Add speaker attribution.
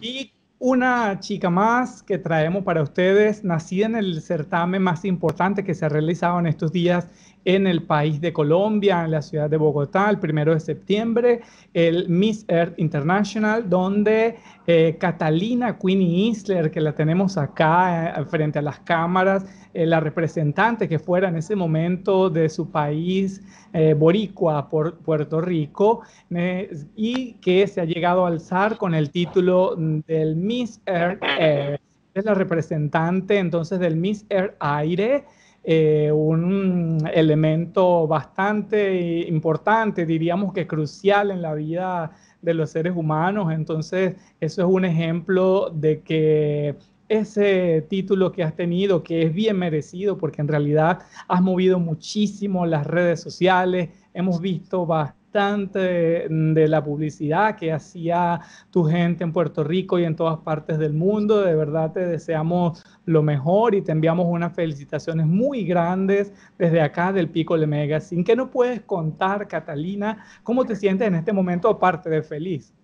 Speaker 1: Y una chica más que traemos para ustedes, nacida en el certamen más importante que se ha realizado en estos días en el país de Colombia, en la ciudad de Bogotá, el primero de septiembre, el Miss Earth International, donde eh, Catalina Queenie Isler, que la tenemos acá eh, frente a las cámaras, eh, la representante que fuera en ese momento de su país, Boricua, por Puerto Rico, y que se ha llegado a alzar con el título del Miss Earth Air. Es la representante entonces del Miss Earth Aire. un, elemento bastante importante, diríamos que crucial en la vida de los seres humanos. Entonces, eso es un ejemplo de que ese título que has tenido, que es bien merecido, porque en realidad has movido muchísimo las redes sociales, hemos visto bastante de, de la publicidad que hacía tu gente en Puerto Rico y en todas partes del mundo. De verdad te deseamos lo mejor y te enviamos unas felicitaciones muy grandes desde acá del Pico de Mega. Sin que no puedes contar, Catalina, cómo te sientes en este momento aparte de feliz?